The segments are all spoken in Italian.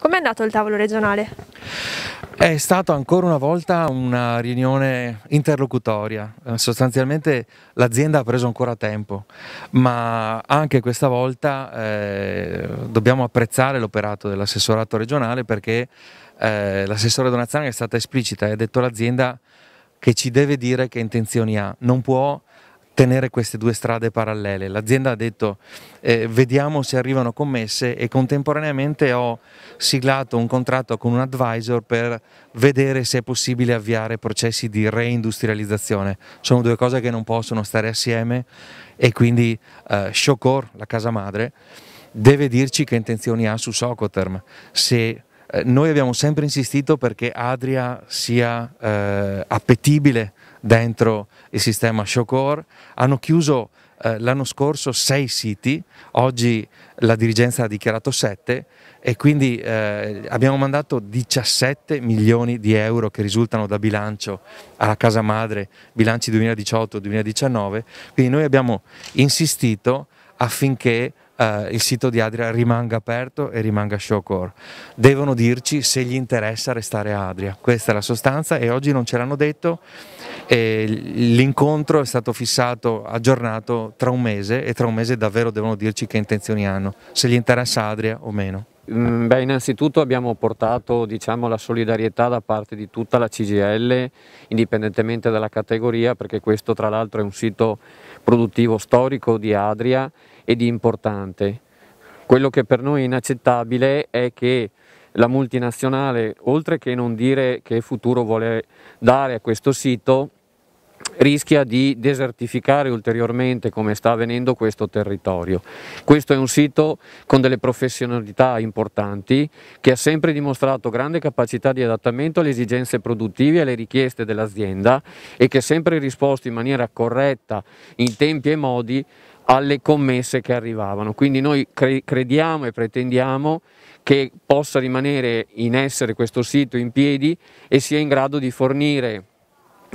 Com'è andato il tavolo regionale? È stata ancora una volta una riunione interlocutoria, eh, sostanzialmente l'azienda ha preso ancora tempo, ma anche questa volta eh, dobbiamo apprezzare l'operato dell'assessorato regionale perché eh, l'assessore Donazzani è stata esplicita e ha detto all'azienda che ci deve dire che intenzioni ha, non può tenere queste due strade parallele. L'azienda ha detto eh, vediamo se arrivano commesse e contemporaneamente ho siglato un contratto con un advisor per vedere se è possibile avviare processi di reindustrializzazione. Sono due cose che non possono stare assieme e quindi eh, Shokor, la casa madre, deve dirci che intenzioni ha su Socoterm, se eh, noi abbiamo sempre insistito perché Adria sia eh, appetibile dentro il sistema Showcore, hanno chiuso eh, l'anno scorso sei siti, oggi la dirigenza ha dichiarato sette e quindi eh, abbiamo mandato 17 milioni di euro che risultano da bilancio alla casa madre, bilanci 2018-2019, quindi noi abbiamo insistito affinché eh, il sito di Adria rimanga aperto e rimanga showcore. Devono dirci se gli interessa restare a Adria, questa è la sostanza e oggi non ce l'hanno detto E l'incontro è stato fissato, aggiornato tra un mese e tra un mese davvero devono dirci che intenzioni hanno, se gli interessa Adria o meno. Mm, beh, innanzitutto abbiamo portato diciamo, la solidarietà da parte di tutta la CGL, indipendentemente dalla categoria, perché questo tra l'altro è un sito produttivo storico di Adria e di importante. Quello che per noi è inaccettabile è che la multinazionale, oltre che non dire che futuro vuole dare a questo sito, rischia di desertificare ulteriormente come sta avvenendo questo territorio. Questo è un sito con delle professionalità importanti che ha sempre dimostrato grande capacità di adattamento alle esigenze produttive e alle richieste dell'azienda e che ha sempre risposto in maniera corretta in tempi e modi alle commesse che arrivavano. Quindi noi cre crediamo e pretendiamo che possa rimanere in essere questo sito in piedi e sia in grado di fornire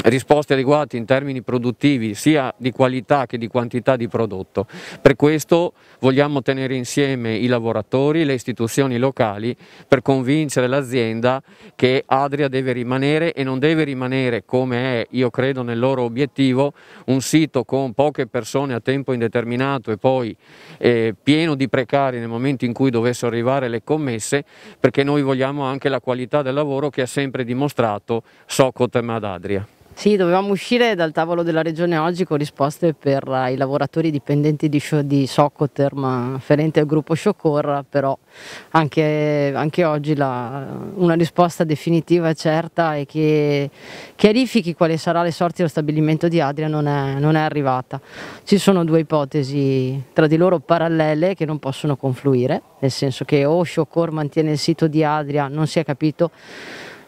risposte adeguate in termini produttivi sia di qualità che di quantità di prodotto. Per questo vogliamo tenere insieme i lavoratori, le istituzioni locali per convincere l'azienda che Adria deve rimanere e non deve rimanere come è, io credo nel loro obiettivo, un sito con poche persone a tempo indeterminato e poi eh, pieno di precari nel momento in cui dovessero arrivare le commesse perché noi vogliamo anche la qualità del lavoro che ha sempre dimostrato Socot Adria. Sì, dovevamo uscire dal tavolo della Regione oggi con risposte per eh, i lavoratori dipendenti di, di Socoterm afferente al gruppo Scioccorra, però anche, anche oggi la, una risposta definitiva e certa e che chiarifichi quale sarà le sorti dello stabilimento di Adria non è, non è arrivata. Ci sono due ipotesi tra di loro parallele che non possono confluire, nel senso che o Scioccorra mantiene il sito di Adria, non si è capito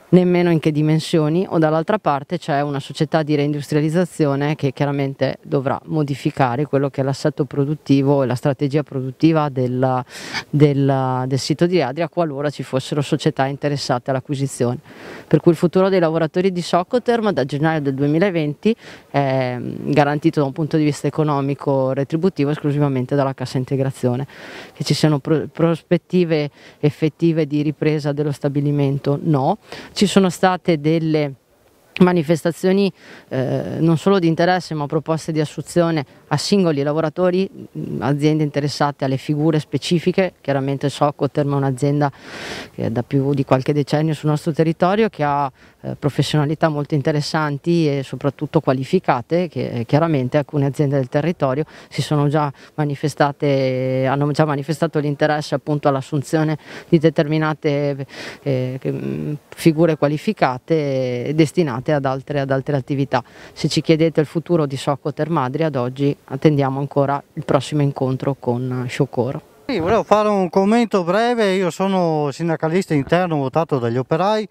nemmeno in che dimensioni o dall'altra parte c'è una società di reindustrializzazione che chiaramente dovrà modificare quello che è l'assetto produttivo e la strategia produttiva della, della, del sito di Adria qualora ci fossero società interessate all'acquisizione per cui il futuro dei lavoratori di Socoterm da gennaio del 2020 è mm, garantito da un punto di vista economico retributivo esclusivamente dalla cassa integrazione. Che ci siano pro prospettive effettive di ripresa dello stabilimento? No. Ci sono state delle manifestazioni eh, non solo di interesse ma proposte di assunzione a singoli lavoratori, mm, aziende interessate alle figure specifiche, chiaramente Socoterm è un'azienda che eh, da più di qualche decennio sul nostro territorio che ha eh, professionalità molto interessanti e soprattutto qualificate che eh, chiaramente alcune aziende del territorio si sono già manifestate, hanno già manifestato l'interesse appunto all'assunzione di determinate eh, mm, figure qualificate eh, destinate dedicate ad altre, ad altre attività. Se ci chiedete il futuro di Socco Termadri, ad oggi attendiamo ancora il prossimo incontro con Sciocoro. Sì, volevo fare un commento breve, io sono sindacalista interno votato dagli operai,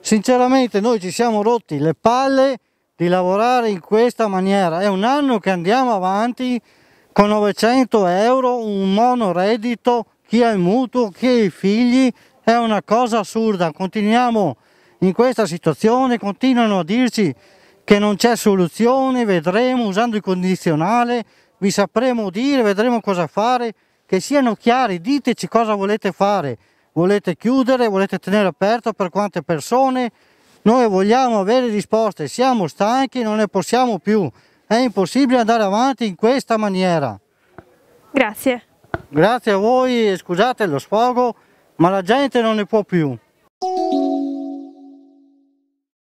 sinceramente noi ci siamo rotti le palle di lavorare in questa maniera, è un anno che andiamo avanti con 900 euro, un monoreddito, chi ha il mutuo, chi ha i figli, è una cosa assurda, continuiamo in questa situazione continuano a dirci che non c'è soluzione, vedremo, usando il condizionale, vi sapremo dire, vedremo cosa fare, che siano chiari, diteci cosa volete fare, volete chiudere, volete tenere aperto per quante persone, noi vogliamo avere risposte, siamo stanchi, non ne possiamo più, è impossibile andare avanti in questa maniera. Grazie. Grazie a voi, scusate lo sfogo, ma la gente non ne può più.